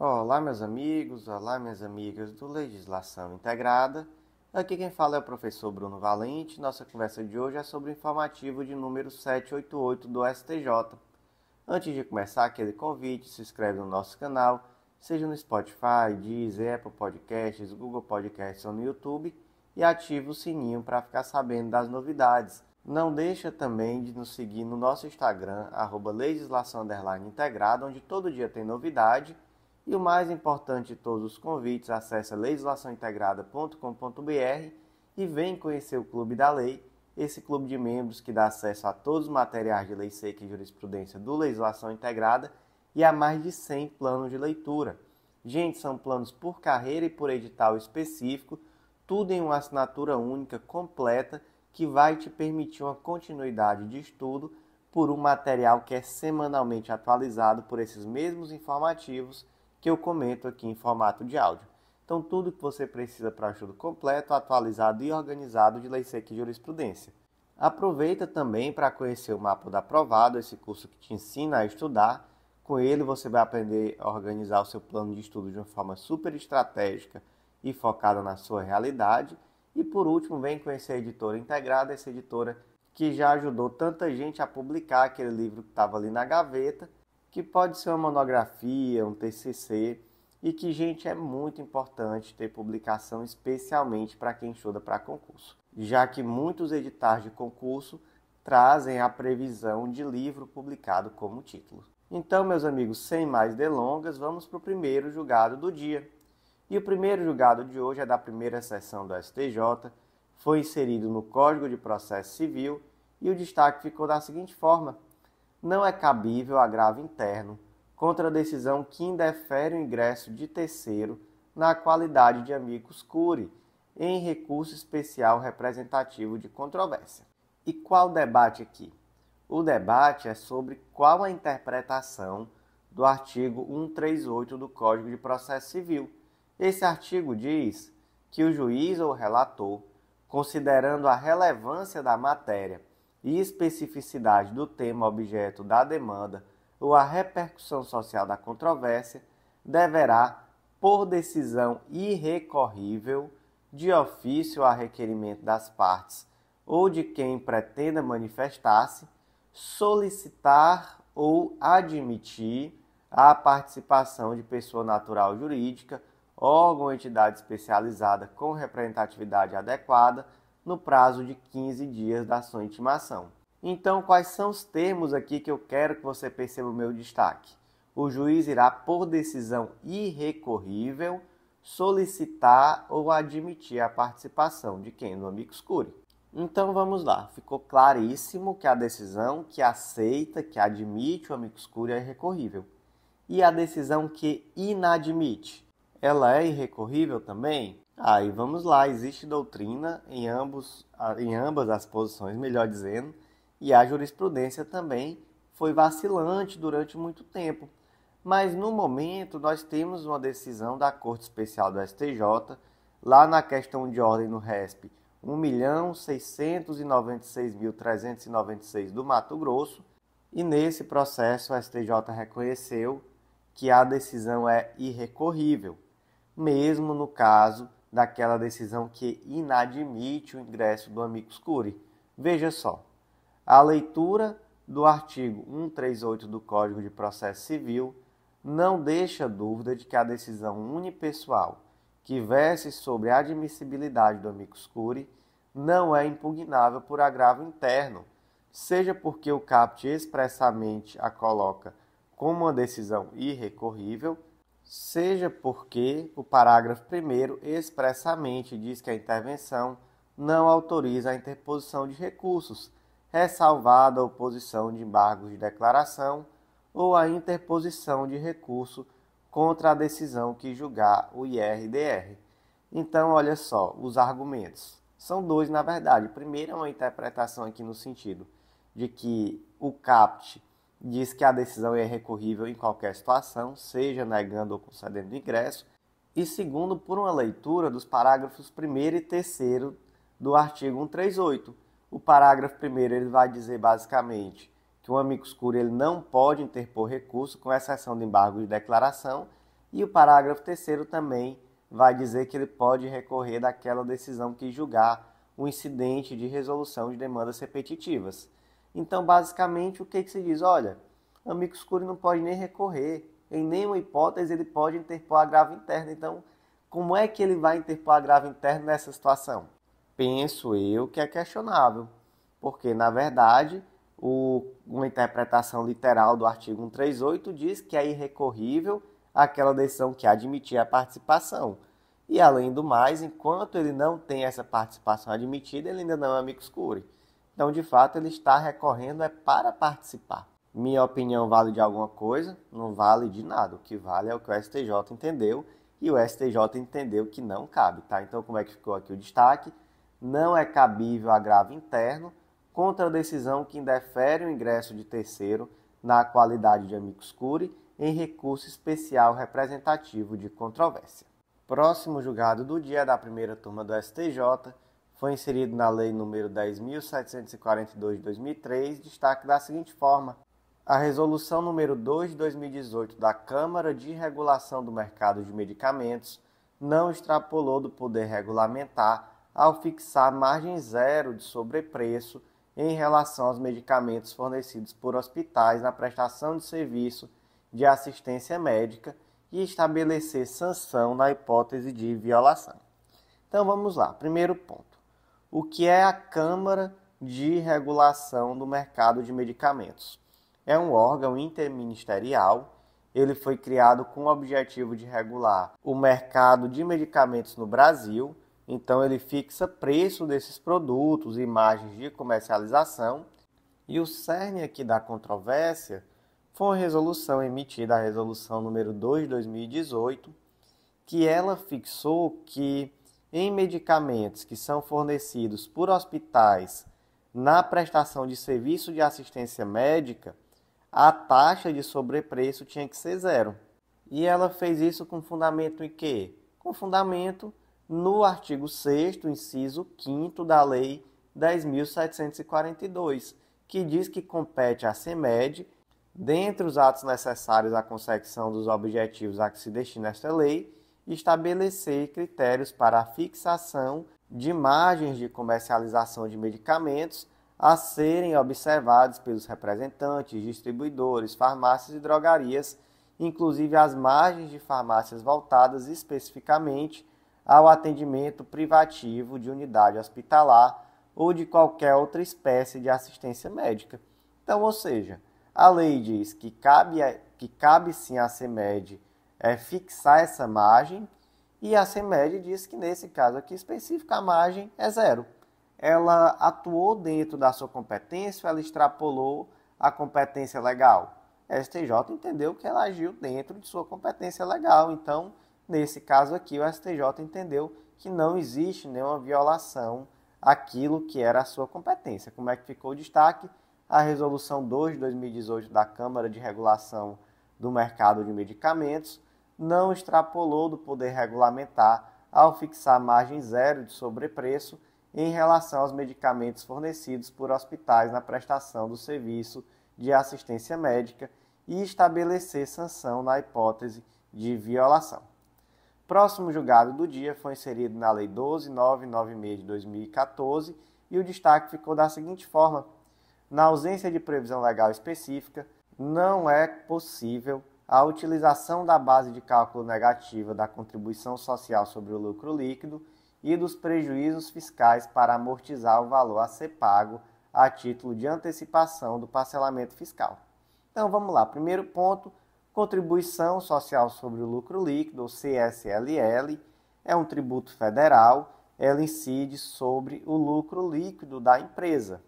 Olá, meus amigos, olá, minhas amigas do Legislação Integrada. Aqui quem fala é o professor Bruno Valente. Nossa conversa de hoje é sobre o informativo de número 788 do STJ. Antes de começar aquele convite, se inscreve no nosso canal, seja no Spotify, Deezer, Apple Podcasts, Google Podcasts ou no YouTube, e ativa o sininho para ficar sabendo das novidades. Não deixa também de nos seguir no nosso Instagram, arroba legislação integrada, onde todo dia tem novidade – e o mais importante de todos os convites, acesse legislaçãointegrada.com.br e vem conhecer o Clube da Lei, esse clube de membros que dá acesso a todos os materiais de lei seca e jurisprudência do Legislação Integrada e a mais de 100 planos de leitura. Gente, são planos por carreira e por edital específico, tudo em uma assinatura única, completa, que vai te permitir uma continuidade de estudo por um material que é semanalmente atualizado por esses mesmos informativos que eu comento aqui em formato de áudio. Então, tudo que você precisa para estudo completo, atualizado e organizado de Lei Seca e Jurisprudência. Aproveita também para conhecer o Mapa da Aprovado, esse curso que te ensina a estudar. Com ele, você vai aprender a organizar o seu plano de estudo de uma forma super estratégica e focada na sua realidade. E por último, vem conhecer a editora integrada, essa editora que já ajudou tanta gente a publicar aquele livro que estava ali na gaveta que pode ser uma monografia, um TCC, e que, gente, é muito importante ter publicação, especialmente para quem estuda para concurso, já que muitos editais de concurso trazem a previsão de livro publicado como título. Então, meus amigos, sem mais delongas, vamos para o primeiro julgado do dia. E o primeiro julgado de hoje é da primeira sessão do STJ, foi inserido no Código de Processo Civil e o destaque ficou da seguinte forma: não é cabível agravo interno contra a decisão que indefere o ingresso de terceiro na qualidade de amicus curiae em recurso especial representativo de controvérsia. E qual debate aqui? O debate é sobre qual a interpretação do artigo 138 do Código de Processo Civil. Esse artigo diz que o juiz ou relator, considerando a relevância da matéria e especificidade do tema objeto da demanda ou a repercussão social da controvérsia, deverá, por decisão irrecorrível, de ofício a requerimento das partes ou de quem pretenda manifestar-se, solicitar ou admitir a participação de pessoa natural jurídica, órgão ou entidade especializada com representatividade adequada no prazo de 15 dias da sua intimação. Então, quais são os termos aqui que eu quero que você perceba o meu destaque? O juiz irá, por decisão irrecorrível, solicitar ou admitir a participação de quem no amicus curi. Então vamos lá, ficou claríssimo que a decisão que aceita, que admite o amicus curi é irrecorrível. E a decisão que inadmite, ela é irrecorrível também? Aí ah, vamos lá, existe doutrina em, ambos, em ambas as posições, melhor dizendo, e a jurisprudência também foi vacilante durante muito tempo. Mas no momento nós temos uma decisão da Corte Especial do STJ, lá na questão de ordem no RESP 1.696.396 do Mato Grosso, e nesse processo o STJ reconheceu que a decisão é irrecorrível, mesmo no caso daquela decisão que inadmite o ingresso do amicus curiae. Veja só, a leitura do artigo 138 do Código de Processo Civil não deixa dúvida de que a decisão unipessoal que verse sobre a admissibilidade do amicus curiae não é impugnável por agravo interno, seja porque o caput expressamente a coloca como uma decisão irrecorrível, seja porque o parágrafo 1 expressamente diz que a intervenção não autoriza a interposição de recursos, ressalvada a oposição de embargos de declaração ou a interposição de recurso contra a decisão que julgar o IRDR. Então, olha só, os argumentos. São dois, na verdade. primeiro é uma interpretação aqui no sentido de que o CAPT diz que a decisão é recorrível em qualquer situação, seja negando ou concedendo ingresso, e segundo, por uma leitura dos parágrafos 1 e 3 do artigo 138. O parágrafo 1 ele vai dizer basicamente que o amicus curiae ele não pode interpor recurso com exceção de embargo de declaração, e o parágrafo 3 também vai dizer que ele pode recorrer daquela decisão que julgar o incidente de resolução de demandas repetitivas. Então, basicamente, o que, que se diz? Olha, amigo escuro não pode nem recorrer, em nenhuma hipótese ele pode interpor a grave interna. Então, como é que ele vai interpor a grave interna nessa situação? Penso eu que é questionável, porque, na verdade, o, uma interpretação literal do artigo 138 diz que é irrecorrível aquela decisão que admitir a participação. E, além do mais, enquanto ele não tem essa participação admitida, ele ainda não é amigo escuro. Então, de fato, ele está recorrendo é para participar. Minha opinião vale de alguma coisa? Não vale de nada. O que vale é o que o STJ entendeu e o STJ entendeu que não cabe, tá? Então, como é que ficou aqui o destaque? Não é cabível agravo interno contra a decisão que indefere o ingresso de terceiro na qualidade de amicus curiae em recurso especial representativo de controvérsia. Próximo julgado do dia é da primeira turma do STJ foi inserido na Lei nº 10.742 de 2003, destaque da seguinte forma: a Resolução nº 2 de 2018 da Câmara de Regulação do Mercado de Medicamentos não extrapolou do poder regulamentar ao fixar margem zero de sobrepreço em relação aos medicamentos fornecidos por hospitais na prestação de serviço de assistência médica e estabelecer sanção na hipótese de violação. Então vamos lá, primeiro ponto o que é a Câmara de Regulação do Mercado de Medicamentos. É um órgão interministerial, ele foi criado com o objetivo de regular o mercado de medicamentos no Brasil, então ele fixa preço desses produtos imagens de comercialização. E o cerne aqui da controvérsia foi a resolução emitida, a resolução número 2 de 2018, que ela fixou que em medicamentos que são fornecidos por hospitais na prestação de serviço de assistência médica, a taxa de sobrepreço tinha que ser zero. E ela fez isso com fundamento em quê? Com fundamento no artigo 6 inciso 5 da Lei 10.742, que diz que compete à CEMED, dentre os atos necessários à consecução dos objetivos a que se destina esta lei, estabelecer critérios para a fixação de margens de comercialização de medicamentos a serem observados pelos representantes, distribuidores, farmácias e drogarias, inclusive as margens de farmácias voltadas especificamente ao atendimento privativo de unidade hospitalar ou de qualquer outra espécie de assistência médica. Então, ou seja, a lei diz que cabe, que cabe sim à CEMED é, fixar essa margem e a CEMED diz que nesse caso aqui específico a margem é zero. Ela atuou dentro da sua competência, ela extrapolou a competência legal. A STJ entendeu que ela agiu dentro de sua competência legal, então nesse caso aqui o STJ entendeu que não existe nenhuma violação àquilo que era a sua competência. Como é que ficou o destaque? A resolução 2 de 2018 da Câmara de Regulação do Mercado de Medicamentos, não extrapolou do poder regulamentar ao fixar margem zero de sobrepreço em relação aos medicamentos fornecidos por hospitais na prestação do serviço de assistência médica e estabelecer sanção na hipótese de violação. Próximo julgado do dia foi inserido na Lei 12996 de 2014 e o destaque ficou da seguinte forma: na ausência de previsão legal específica, não é possível a utilização da base de cálculo negativa da contribuição social sobre o lucro líquido e dos prejuízos fiscais para amortizar o valor a ser pago a título de antecipação do parcelamento fiscal. Então vamos lá, primeiro ponto, contribuição social sobre o lucro líquido, ou CSLL, é um tributo federal, ela incide sobre o lucro líquido da empresa.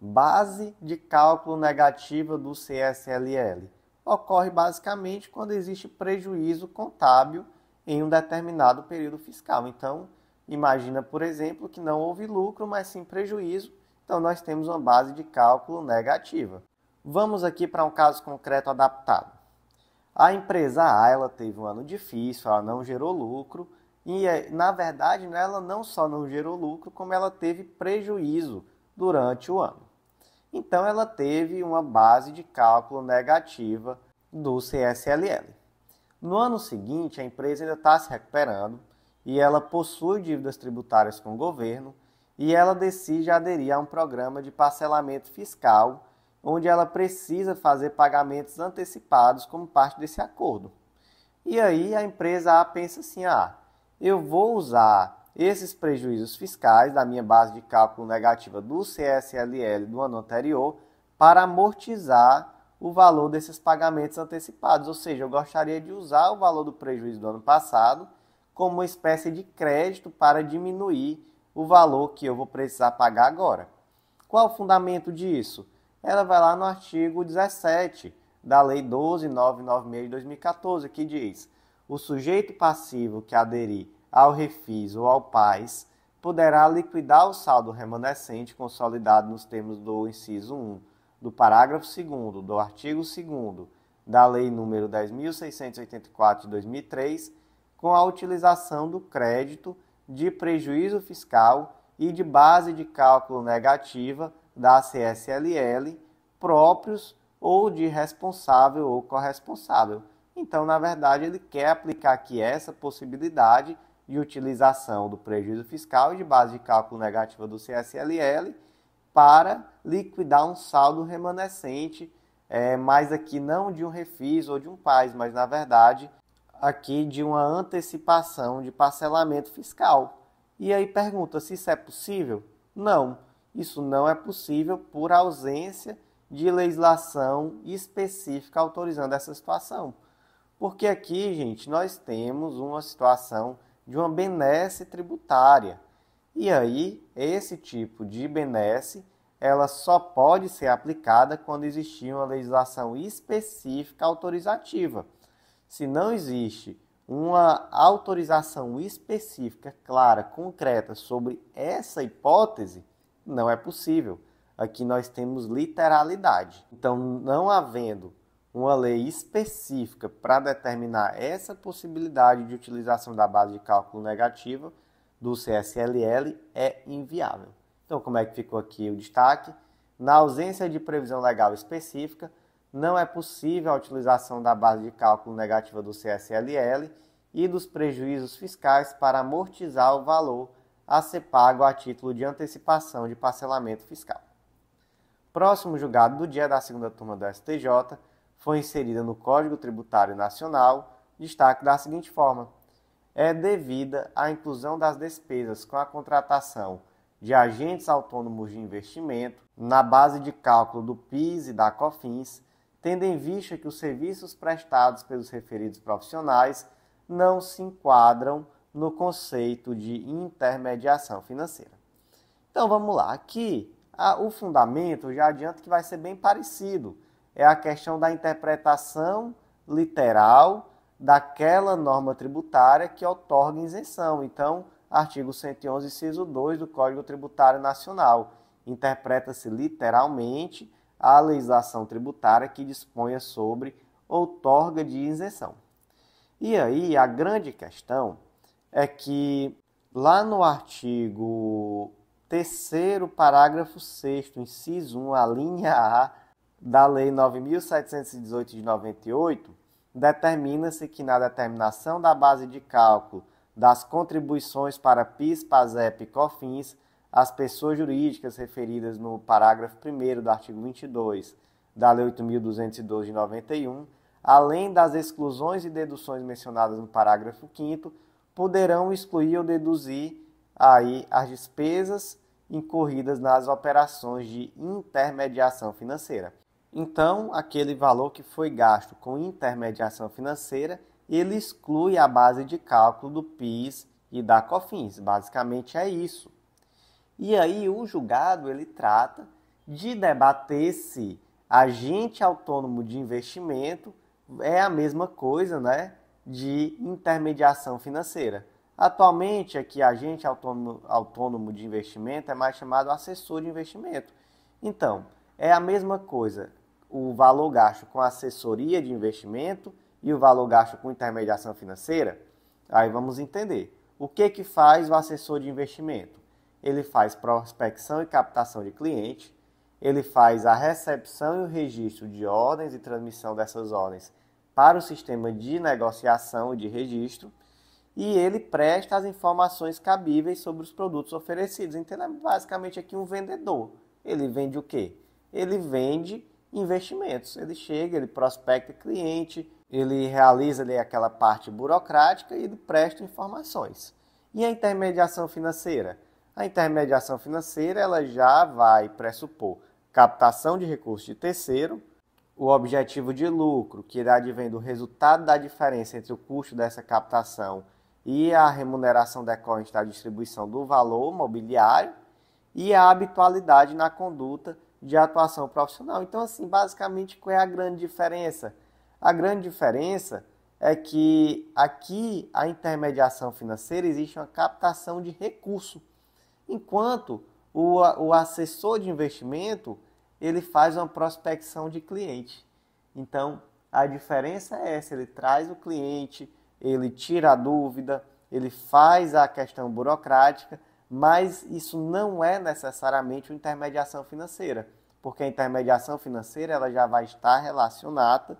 Base de cálculo negativa do CSLL ocorre basicamente quando existe prejuízo contábil em um determinado período fiscal. Então, imagina, por exemplo, que não houve lucro, mas sim prejuízo, então nós temos uma base de cálculo negativa. Vamos aqui para um caso concreto adaptado. A empresa A ela teve um ano difícil, ela não gerou lucro e, é, na verdade, ela não só não gerou lucro, como ela teve prejuízo durante o ano. Então ela teve uma base de cálculo negativa do CSLL. No ano seguinte, a empresa ainda está se recuperando e ela possui dívidas tributárias com o governo e ela decide aderir a um programa de parcelamento fiscal, onde ela precisa fazer pagamentos antecipados como parte desse acordo. E aí a empresa A pensa assim: ah, eu vou usar esses prejuízos fiscais da minha base de cálculo negativa do CSLL do ano anterior para amortizar o valor desses pagamentos antecipados, ou seja, eu gostaria de usar o valor do prejuízo do ano passado como uma espécie de crédito para diminuir o valor que eu vou precisar pagar agora. Qual o fundamento disso? Ela vai lá no artigo 17 da Lei 12996 de 2014, que diz: o sujeito passivo que aderir ao refis ou ao PAIS, poderá liquidar o saldo remanescente consolidado nos termos do inciso 1 do parágrafo 2 do artigo 2 da Lei nº 10.684 de 2003, com a utilização do crédito de prejuízo fiscal e de base de cálculo negativa da CSLL próprios ou de responsável ou corresponsável. Então, na verdade, ele quer aplicar aqui essa possibilidade de utilização do prejuízo fiscal e de base de cálculo negativa do CSLL para liquidar um saldo remanescente, é, mas aqui não de um refis ou de um pais, mas na verdade aqui de uma antecipação de parcelamento fiscal. E aí pergunta se isso é possível? Não, isso não é possível por ausência de legislação específica autorizando essa situação. Porque aqui, gente, nós temos uma situação de uma benesse tributária. E aí, esse tipo de benesse, ela só pode ser aplicada quando existir uma legislação específica autorizativa. Se não existe uma autorização específica, clara, concreta sobre essa hipótese, não é possível. Aqui nós temos literalidade. Então, não havendo uma lei específica para determinar essa possibilidade de utilização da base de cálculo negativa do CSLL é inviável. Então, como é que ficou aqui o destaque? Na ausência de previsão legal específica, não é possível a utilização da base de cálculo negativa do CSLL e dos prejuízos fiscais para amortizar o valor a ser pago a título de antecipação de parcelamento fiscal. Próximo julgado do dia da segunda turma do STJ foi inserida no Código Tributário Nacional, destaque da seguinte forma: é devida à inclusão das despesas com a contratação de agentes autônomos de investimento na base de cálculo do PIS e da COFINS, tendo em vista que os serviços prestados pelos referidos profissionais não se enquadram no conceito de intermediação financeira. Então vamos lá, aqui a, o fundamento já adianto que vai ser bem parecido é a questão da interpretação literal daquela norma tributária que otorga isenção. Então, artigo 111, inciso 2 do Código Tributário Nacional. Interpreta-se literalmente a legislação tributária que disponha sobre outorga de isenção. E aí, a grande questão é que lá no artigo 3 parágrafo 6 inciso 1, a linha A da Lei 9.718 de 98, determina-se que na determinação da base de cálculo das contribuições para PIS, PASEP e COFINS, as pessoas jurídicas referidas no parágrafo 1 do artigo 22 da Lei 8.212 de 91, além das exclusões e deduções mencionadas no parágrafo 5 poderão excluir ou deduzir aí as despesas incorridas nas operações de intermediação financeira. Então, aquele valor que foi gasto com intermediação financeira, ele exclui a base de cálculo do PIS e da COFINS. Basicamente é isso. E aí o julgado ele trata de debater se agente autônomo de investimento é a mesma coisa, né, de intermediação financeira. Atualmente, aqui, é agente autônomo, autônomo de investimento é mais chamado assessor de investimento. Então, é a mesma coisa o valor gasto com assessoria de investimento e o valor gasto com intermediação financeira? Aí vamos entender. O que, que faz o assessor de investimento? Ele faz prospecção e captação de cliente, ele faz a recepção e o registro de ordens e transmissão dessas ordens para o sistema de negociação e de registro, e ele presta as informações cabíveis sobre os produtos oferecidos. Então, é basicamente aqui um vendedor. Ele vende o quê? Ele vende investimentos. Ele chega, ele prospecta cliente, ele realiza ali, aquela parte burocrática e ele presta informações. E a intermediação financeira? A intermediação financeira ela já vai pressupor captação de recursos de terceiro, o objetivo de lucro, que irá advém do resultado da diferença entre o custo dessa captação e a remuneração decorrente da distribuição do valor mobiliário, e a habitualidade na conduta de atuação profissional. Então, assim, basicamente, qual é a grande diferença? A grande diferença é que aqui a intermediação financeira existe uma captação de recurso, enquanto o, o assessor de investimento ele faz uma prospecção de cliente. Então, a diferença é essa: ele traz o cliente, ele tira a dúvida, ele faz a questão burocrática mas isso não é necessariamente uma intermediação financeira, porque a intermediação financeira ela já vai estar relacionada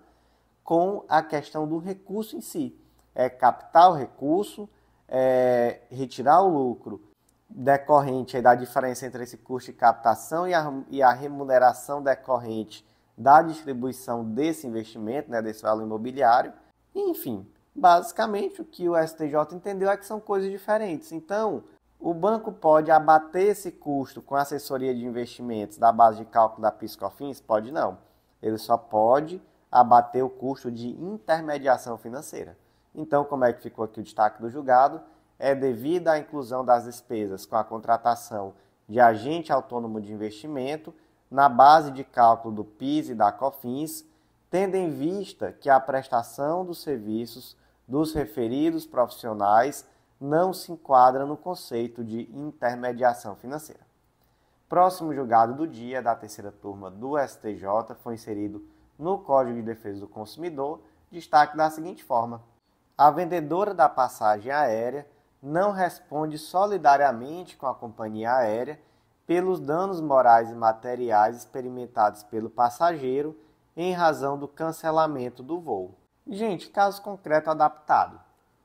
com a questão do recurso em si. É captar o recurso, é retirar o lucro decorrente da diferença entre esse custo de captação e a, e a remuneração decorrente da distribuição desse investimento, né, desse valor imobiliário. Enfim, basicamente o que o STJ entendeu é que são coisas diferentes. Então, o banco pode abater esse custo com assessoria de investimentos da base de cálculo da PiscoFins? Pode não. Ele só pode abater o custo de intermediação financeira. Então, como é que ficou aqui o destaque do julgado? É devido à inclusão das despesas com a contratação de agente autônomo de investimento na base de cálculo do PIS e da COFINS, tendo em vista que a prestação dos serviços dos referidos profissionais não se enquadra no conceito de intermediação financeira. Próximo julgado do dia da terceira turma do STJ foi inserido no Código de Defesa do Consumidor destaque da seguinte forma: a vendedora da passagem aérea não responde solidariamente com a companhia aérea pelos danos morais e materiais experimentados pelo passageiro em razão do cancelamento do voo. Gente, caso concreto adaptado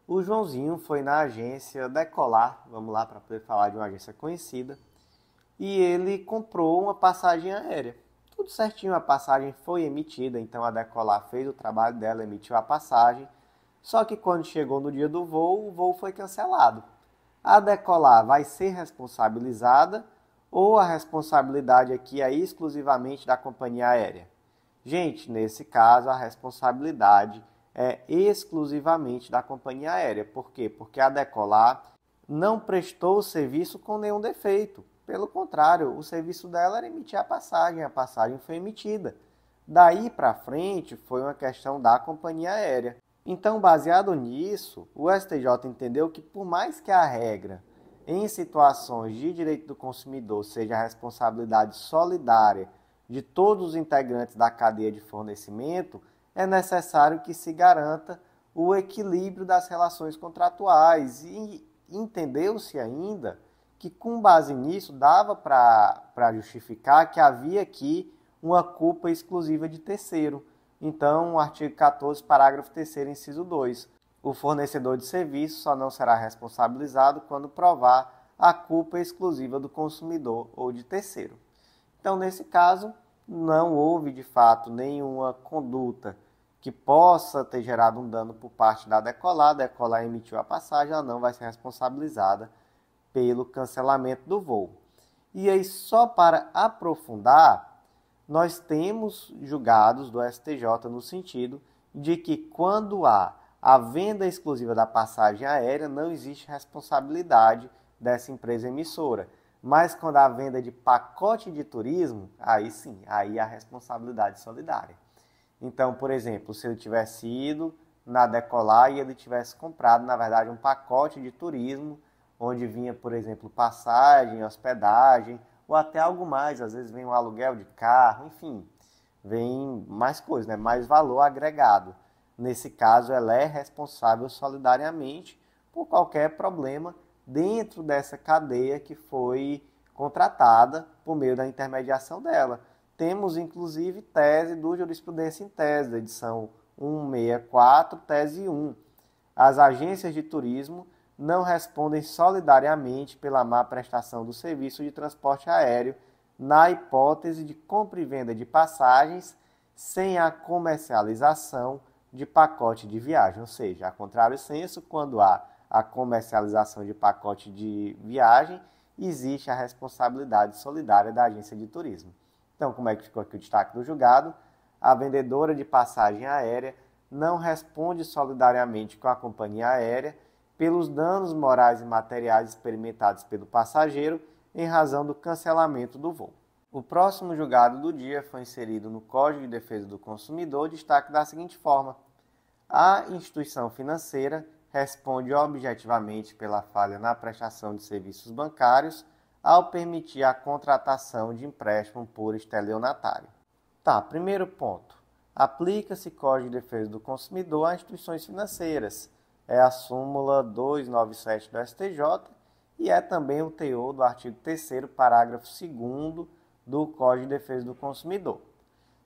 o Joãozinho foi na agência Decolar, vamos lá para poder falar de uma agência conhecida, e ele comprou uma passagem aérea. Tudo certinho, a passagem foi emitida, então a Decolar fez o trabalho dela, emitiu a passagem. Só que quando chegou no dia do voo, o voo foi cancelado. A Decolar vai ser responsabilizada ou a responsabilidade aqui é exclusivamente da companhia aérea? Gente, nesse caso, a responsabilidade é exclusivamente da companhia aérea. Por quê? Porque a Decolar não prestou o serviço com nenhum defeito. Pelo contrário, o serviço dela era emitir a passagem, a passagem foi emitida. Daí para frente foi uma questão da companhia aérea. Então, baseado nisso, o STJ entendeu que, por mais que a regra em situações de direito do consumidor seja a responsabilidade solidária de todos os integrantes da cadeia de fornecimento, é necessário que se garanta o equilíbrio das relações contratuais e entendeu-se ainda que com base nisso dava para justificar que havia aqui uma culpa exclusiva de terceiro. Então, artigo 14, parágrafo 3 inciso 2. O fornecedor de serviço só não será responsabilizado quando provar a culpa exclusiva do consumidor ou de terceiro. Então, nesse caso, não houve de fato nenhuma conduta que possa ter gerado um dano por parte da decolar, a decolar emitiu a passagem, ela não vai ser responsabilizada pelo cancelamento do voo. E aí, só para aprofundar, nós temos julgados do STJ no sentido de que quando há a venda exclusiva da passagem aérea, não existe responsabilidade dessa empresa emissora. Mas quando há venda de pacote de turismo, aí sim, aí há responsabilidade solidária. Então, por exemplo, se eu tivesse ido na Decolar e ele tivesse comprado, na verdade, um pacote de turismo, onde vinha, por exemplo, passagem, hospedagem, ou até algo mais, às vezes vem um aluguel de carro, enfim, vem mais coisa, né? mais valor agregado. Nesse caso, ela é responsável solidariamente por qualquer problema dentro dessa cadeia que foi contratada por meio da intermediação dela. Temos, inclusive, tese do Jurisprudência em Tese, da edição 164, tese 1. As agências de turismo não respondem solidariamente pela má prestação do serviço de transporte aéreo na hipótese de compra e venda de passagens sem a comercialização de pacote de viagem, ou seja, a contrário senso, quando há a comercialização de pacote de viagem, existe a responsabilidade solidária da agência de turismo. Então, como é que ficou aqui o destaque do julgado? A vendedora de passagem aérea não responde solidariamente com a companhia aérea pelos danos morais e materiais experimentados pelo passageiro em razão do cancelamento do voo. O próximo julgado do dia foi inserido no Código de Defesa do Consumidor, destaque da seguinte forma: a instituição financeira responde objetivamente pela falha na prestação de serviços bancários ao permitir a contratação de empréstimo por estelionatário. Tá, primeiro ponto. Aplica-se Código de Defesa do Consumidor a instituições financeiras. É a súmula 297 do STJ e é também o teor do artigo 3 parágrafo 2 do Código de Defesa do Consumidor.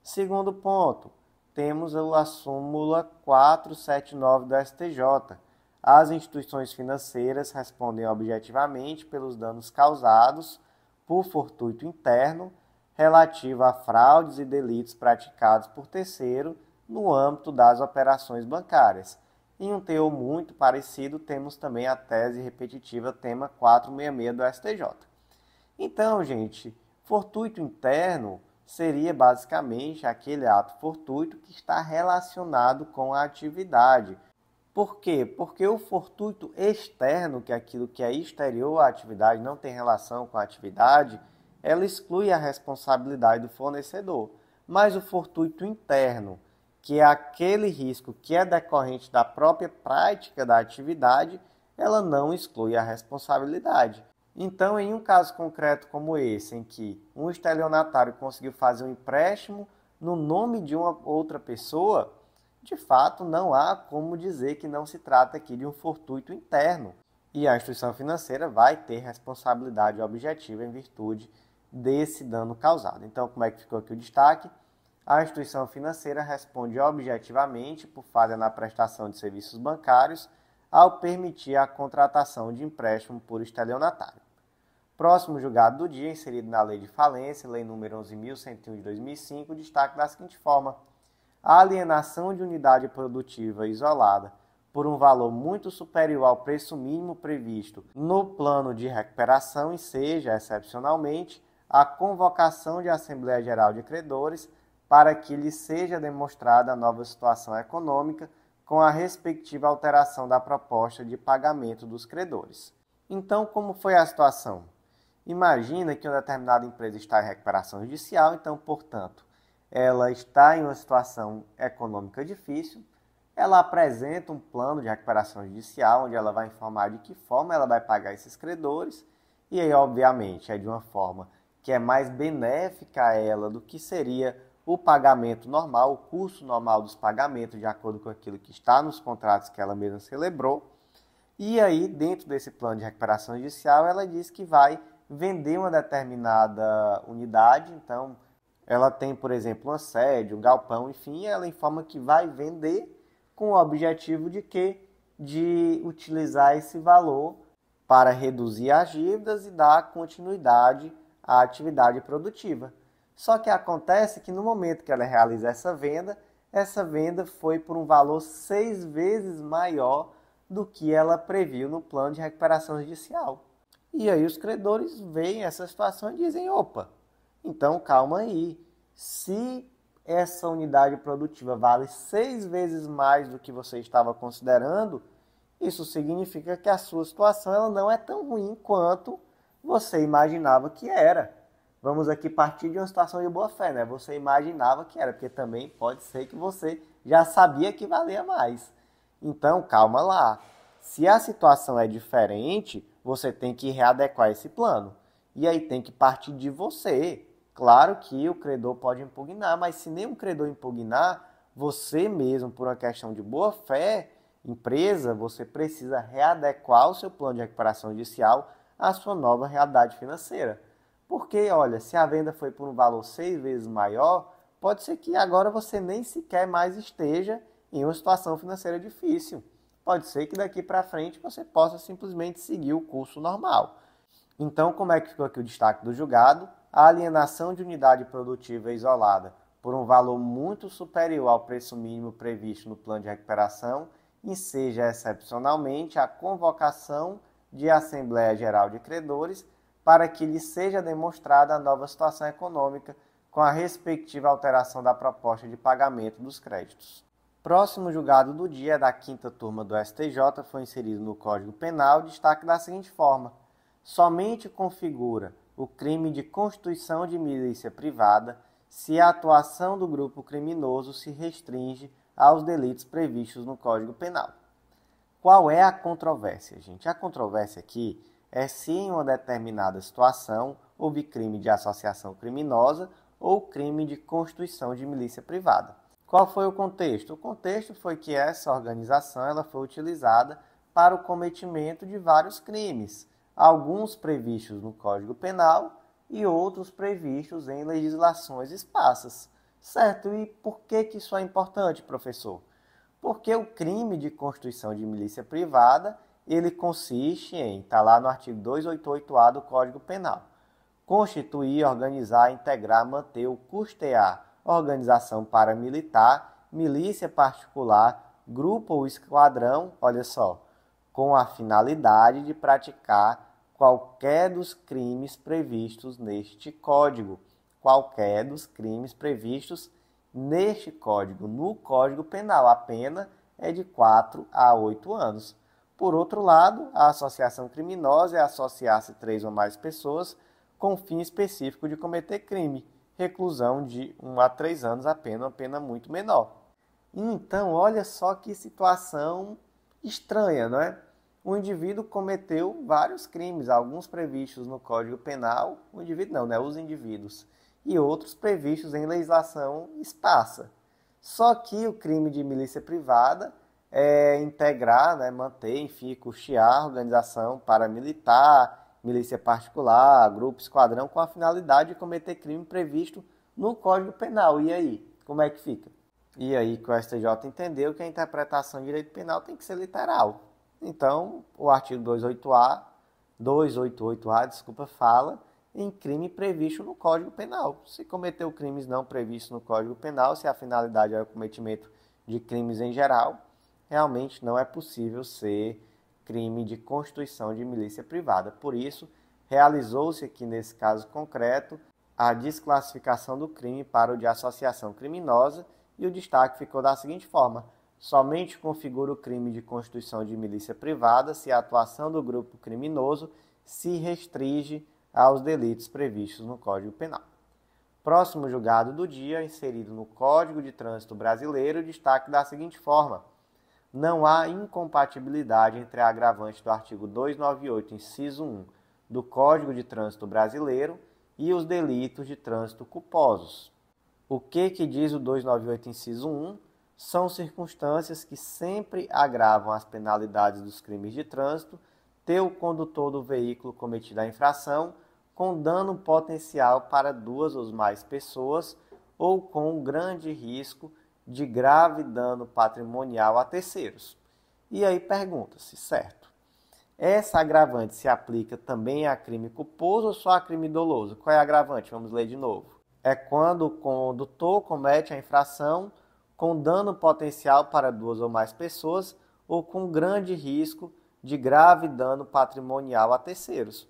Segundo ponto, temos a súmula 479 do STJ, as instituições financeiras respondem objetivamente pelos danos causados por fortuito interno relativo a fraudes e delitos praticados por terceiro no âmbito das operações bancárias. Em um teor muito parecido, temos também a tese repetitiva tema 466 do STJ. Então, gente, fortuito interno seria basicamente aquele ato fortuito que está relacionado com a atividade por quê? Porque o fortuito externo, que é aquilo que é exterior à atividade, não tem relação com a atividade, ela exclui a responsabilidade do fornecedor. Mas o fortuito interno, que é aquele risco que é decorrente da própria prática da atividade, ela não exclui a responsabilidade. Então, em um caso concreto como esse, em que um estelionatário conseguiu fazer um empréstimo no nome de uma outra pessoa, de fato, não há como dizer que não se trata aqui de um fortuito interno, e a instituição financeira vai ter responsabilidade objetiva em virtude desse dano causado. Então, como é que ficou aqui o destaque? A instituição financeira responde objetivamente por falha na prestação de serviços bancários ao permitir a contratação de empréstimo por estelionatário. Próximo julgado do dia, inserido na Lei de Falência, Lei nº 11.101 de 2005, destaque da seguinte forma: a alienação de unidade produtiva isolada por um valor muito superior ao preço mínimo previsto no plano de recuperação e seja, excepcionalmente, a convocação de Assembleia Geral de Credores para que lhe seja demonstrada a nova situação econômica com a respectiva alteração da proposta de pagamento dos credores. Então, como foi a situação? Imagina que uma determinada empresa está em recuperação judicial, então, portanto, ela está em uma situação econômica difícil, ela apresenta um plano de recuperação judicial, onde ela vai informar de que forma ela vai pagar esses credores, e aí, obviamente, é de uma forma que é mais benéfica a ela do que seria o pagamento normal, o curso normal dos pagamentos, de acordo com aquilo que está nos contratos que ela mesma celebrou. E aí, dentro desse plano de recuperação judicial, ela diz que vai vender uma determinada unidade, então ela tem, por exemplo, uma sede, um galpão, enfim, ela informa que vai vender com o objetivo de quê? de utilizar esse valor para reduzir as dívidas e dar continuidade à atividade produtiva. Só que acontece que no momento que ela realiza essa venda, essa venda foi por um valor seis vezes maior do que ela previu no plano de recuperação judicial. E aí os credores veem essa situação e dizem: opa, então, calma aí. Se essa unidade produtiva vale seis vezes mais do que você estava considerando, isso significa que a sua situação ela não é tão ruim quanto você imaginava que era. Vamos aqui partir de uma situação de boa fé, né? Você imaginava que era, porque também pode ser que você já sabia que valia mais. Então, calma lá. Se a situação é diferente, você tem que readequar esse plano. E aí tem que partir de você. Claro que o credor pode impugnar, mas se nenhum credor impugnar, você mesmo, por uma questão de boa fé, empresa, você precisa readequar o seu plano de recuperação judicial à sua nova realidade financeira. Porque, olha, se a venda foi por um valor seis vezes maior, pode ser que agora você nem sequer mais esteja em uma situação financeira difícil. Pode ser que daqui para frente você possa simplesmente seguir o curso normal. Então, como é que ficou aqui o destaque do julgado? a alienação de unidade produtiva isolada por um valor muito superior ao preço mínimo previsto no plano de recuperação enseja excepcionalmente a convocação de Assembleia Geral de Credores para que lhe seja demonstrada a nova situação econômica com a respectiva alteração da proposta de pagamento dos créditos. Próximo julgado do dia da quinta turma do STJ foi inserido no Código Penal destaque da seguinte forma: somente configura o crime de constituição de milícia privada se a atuação do grupo criminoso se restringe aos delitos previstos no Código Penal. Qual é a controvérsia, gente? A controvérsia aqui é se em uma determinada situação houve crime de associação criminosa ou crime de constituição de milícia privada. Qual foi o contexto? O contexto foi que essa organização ela foi utilizada para o cometimento de vários crimes, alguns previstos no Código Penal e outros previstos em legislações esparsas. Certo? E por que, que isso é importante, professor? Porque o crime de constituição de milícia privada, ele consiste em, está lá no artigo 288A do Código Penal, constituir, organizar, integrar, manter ou custear organização paramilitar, milícia particular, grupo ou esquadrão, olha só, com a finalidade de praticar qualquer dos crimes previstos neste código. Qualquer dos crimes previstos neste código. No Código Penal, a pena é de 4 a 8 anos. Por outro lado, a associação criminosa é associar-se três ou mais pessoas com fim específico de cometer crime, reclusão de 1 a 3 anos, a pena uma pena muito menor. Então, olha só que situação estranha, não é? o indivíduo cometeu vários crimes, alguns previstos no Código Penal, o indivíduo não, né, os indivíduos, e outros previstos em legislação esparsa. Só que o crime de milícia privada é integrar, né, manter, enfim, custear organização paramilitar, milícia particular, grupo, esquadrão, com a finalidade de cometer crime previsto no Código Penal. E aí, como é que fica? E aí que o STJ entendeu que a interpretação de direito penal tem que ser literal, então, o artigo 288A, 288A, desculpa, fala em crime previsto no Código Penal. Se cometeu crimes não previstos no Código Penal, se a finalidade é o cometimento de crimes em geral, realmente não é possível ser crime de constituição de milícia privada. Por isso, realizou-se aqui nesse caso concreto a desclassificação do crime para o de associação criminosa e o destaque ficou da seguinte forma: somente configura o crime de constituição de milícia privada se a atuação do grupo criminoso se restringe aos delitos previstos no Código Penal. Próximo julgado do dia, inserido no Código de Trânsito Brasileiro, destaque da seguinte forma: não há incompatibilidade entre a agravante do artigo 298, inciso 1 do Código de Trânsito Brasileiro e os delitos de trânsito culposos. O que que diz o 298, inciso 1? são circunstâncias que sempre agravam as penalidades dos crimes de trânsito, ter o condutor do veículo cometido a infração com dano potencial para duas ou mais pessoas ou com grande risco de grave dano patrimonial a terceiros. E aí pergunta-se, certo? Essa agravante se aplica também a crime culposo ou só a crime doloso? Qual é a agravante? Vamos ler de novo. É quando o condutor comete a infração com dano potencial para duas ou mais pessoas ou com grande risco de grave dano patrimonial a terceiros.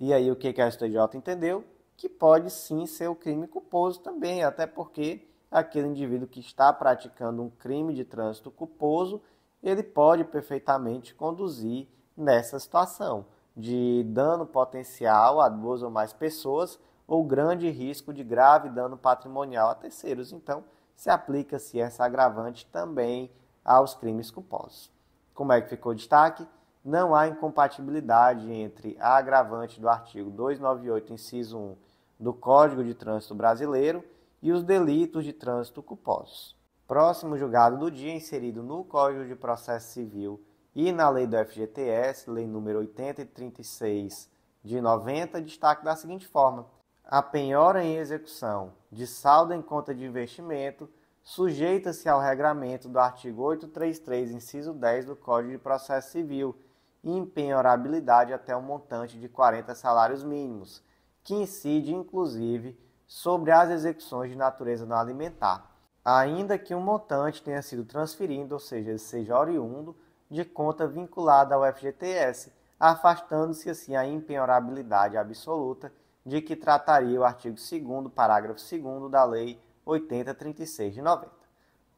E aí o que a STJ entendeu? Que pode sim ser o um crime culposo também, até porque aquele indivíduo que está praticando um crime de trânsito culposo, ele pode perfeitamente conduzir nessa situação de dano potencial a duas ou mais pessoas ou grande risco de grave dano patrimonial a terceiros. Então, se aplica-se essa agravante também aos crimes culposos. Como é que ficou o destaque? Não há incompatibilidade entre a agravante do artigo 298, inciso 1 do Código de Trânsito Brasileiro e os delitos de trânsito culposos. Próximo julgado do dia inserido no Código de Processo Civil e na lei do FGTS, lei número 8036 de 90, destaque da seguinte forma: a penhora em execução de saldo em conta de investimento sujeita-se ao regramento do artigo 833, inciso 10 do Código de Processo Civil e impenhorabilidade até um montante de 40 salários mínimos, que incide inclusive sobre as execuções de natureza não alimentar, ainda que o um montante tenha sido transferido, ou seja, seja oriundo de conta vinculada ao FGTS, afastando-se assim a impenhorabilidade absoluta de que trataria o artigo 2 parágrafo 2 da Lei 8036 de 90.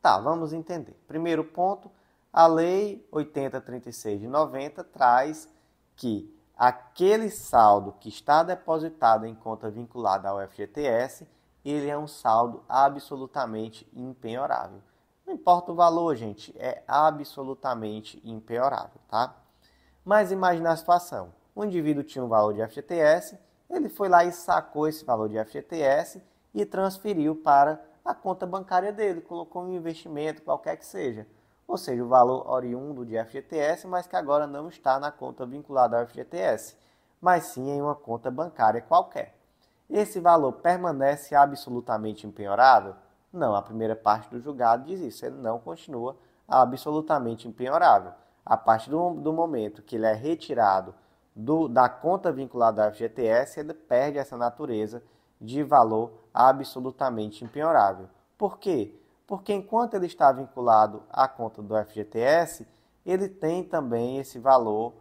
Tá, vamos entender. Primeiro ponto, a Lei 8036 de 90 traz que aquele saldo que está depositado em conta vinculada ao FGTS, ele é um saldo absolutamente impenhorável. Não importa o valor, gente, é absolutamente impenhorável, tá? Mas imagine a situação. O indivíduo tinha um valor de FGTS ele foi lá e sacou esse valor de FGTS e transferiu para a conta bancária dele, colocou um investimento, qualquer que seja. Ou seja, o valor oriundo de FGTS, mas que agora não está na conta vinculada ao FGTS, mas sim em uma conta bancária qualquer. Esse valor permanece absolutamente empenhorável? Não, a primeira parte do julgado diz isso, ele não continua absolutamente empenhorável. A partir do, do momento que ele é retirado do, da conta vinculada ao FGTS, ele perde essa natureza de valor absolutamente impenhorável. Por quê? Porque enquanto ele está vinculado à conta do FGTS, ele tem também esse valor,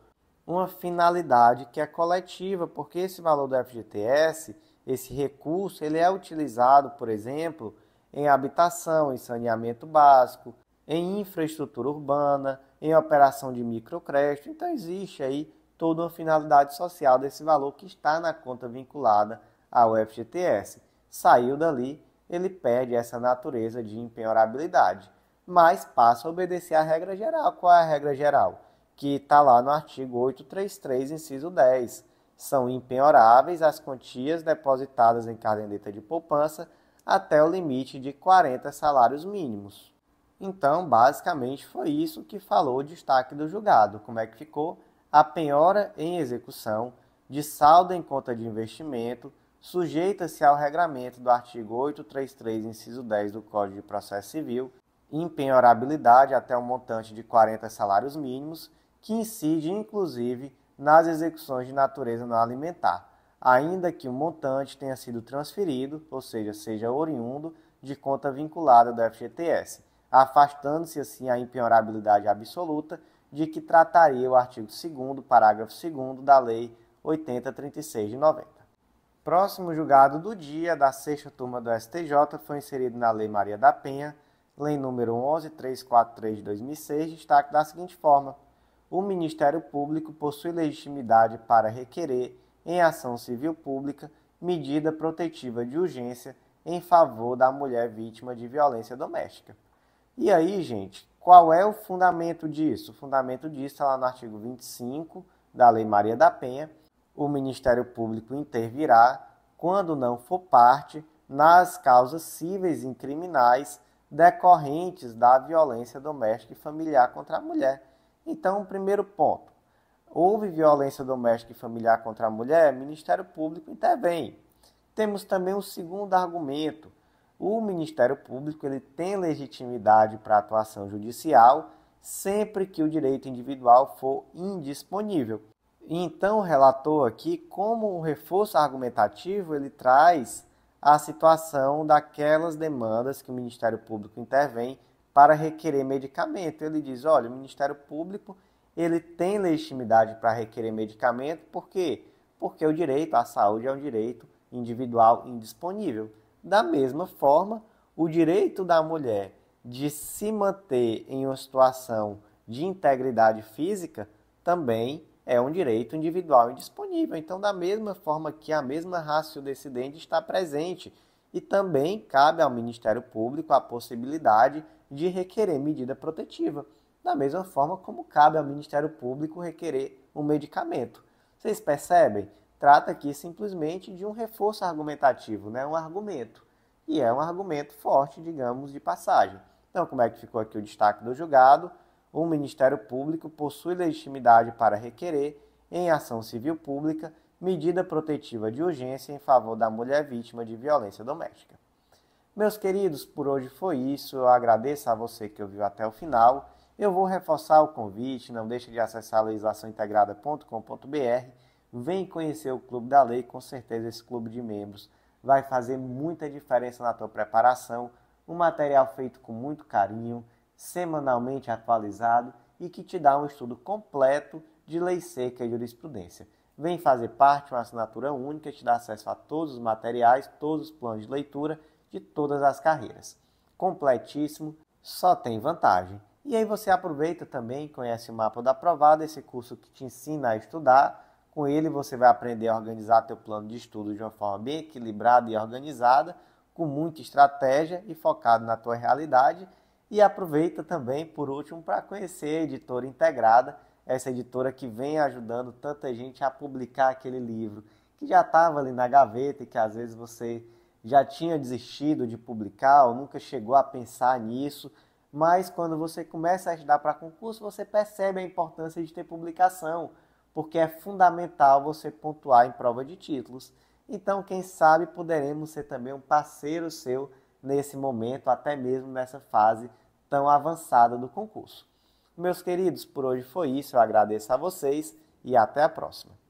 uma finalidade que é coletiva, porque esse valor do FGTS, esse recurso, ele é utilizado, por exemplo, em habitação, em saneamento básico, em infraestrutura urbana, em operação de microcrédito. Então existe aí toda a finalidade social desse valor que está na conta vinculada ao FGTS. Saiu dali, ele perde essa natureza de impenhorabilidade, mas passa a obedecer à regra geral. Qual é a regra geral? Que está lá no artigo 833, inciso 10. São impenhoráveis as quantias depositadas em caderneta de poupança até o limite de 40 salários mínimos. Então, basicamente, foi isso que falou o destaque do julgado. Como é que ficou? a penhora em execução de saldo em conta de investimento sujeita-se ao regramento do artigo 833, inciso 10 do Código de Processo Civil, impenhorabilidade até um montante de 40 salários mínimos, que incide inclusive nas execuções de natureza não alimentar, ainda que o montante tenha sido transferido, ou seja, seja oriundo de conta vinculada do FGTS, afastando-se assim a impenhorabilidade absoluta de que trataria o artigo 2 parágrafo 2 da Lei 8036 de 90. Próximo julgado do dia da sexta turma do STJ foi inserido na Lei Maria da Penha, Lei número 11343 de 2006, destaque da seguinte forma: O Ministério Público possui legitimidade para requerer em ação civil pública medida protetiva de urgência em favor da mulher vítima de violência doméstica. E aí, gente, qual é o fundamento disso? O fundamento disso está lá no artigo 25 da Lei Maria da Penha. O Ministério Público intervirá, quando não for parte, nas causas cíveis e criminais decorrentes da violência doméstica e familiar contra a mulher. Então, primeiro ponto: houve violência doméstica e familiar contra a mulher, o Ministério Público intervém. Temos também um segundo argumento o Ministério Público ele tem legitimidade para atuação judicial sempre que o direito individual for indisponível. Então, o relator aqui, como um reforço argumentativo, ele traz a situação daquelas demandas que o Ministério Público intervém para requerer medicamento. Ele diz, olha, o Ministério Público ele tem legitimidade para requerer medicamento, por quê? Porque o direito à saúde é um direito individual indisponível. Da mesma forma, o direito da mulher de se manter em uma situação de integridade física também é um direito individual indisponível. Então, da mesma forma que a mesma raça decidente está presente, e também cabe ao Ministério Público a possibilidade de requerer medida protetiva, da mesma forma como cabe ao Ministério Público requerer um medicamento. Vocês percebem trata aqui simplesmente de um reforço argumentativo, né? um argumento. E é um argumento forte, digamos, de passagem. Então, como é que ficou aqui o destaque do julgado? O Ministério Público possui legitimidade para requerer, em ação civil pública, medida protetiva de urgência em favor da mulher vítima de violência doméstica. Meus queridos, por hoje foi isso. Eu agradeço a você que ouviu até o final. Eu vou reforçar o convite, não deixe de acessar legislaçãointegrada.com.br Vem conhecer o Clube da Lei, com certeza esse clube de membros vai fazer muita diferença na tua preparação. Um material feito com muito carinho, semanalmente atualizado e que te dá um estudo completo de lei seca e jurisprudência. Vem fazer parte, uma assinatura única, te dá acesso a todos os materiais, todos os planos de leitura de todas as carreiras. Completíssimo, só tem vantagem. E aí você aproveita também, conhece o mapa da aprovada, esse curso que te ensina a estudar com ele você vai aprender a organizar teu plano de estudo de uma forma bem equilibrada e organizada, com muita estratégia e focado na tua realidade. E aproveita também, por último, para conhecer a editora integrada, essa editora que vem ajudando tanta gente a publicar aquele livro que já estava ali na gaveta e que às vezes você já tinha desistido de publicar ou nunca chegou a pensar nisso, mas quando você começa a estudar para concurso, você percebe a importância de ter publicação, porque é fundamental você pontuar em prova de títulos. Então, quem sabe poderemos ser também um parceiro seu nesse momento, até mesmo nessa fase tão avançada do concurso. Meus queridos, por hoje foi isso. Eu agradeço a vocês e até a próxima.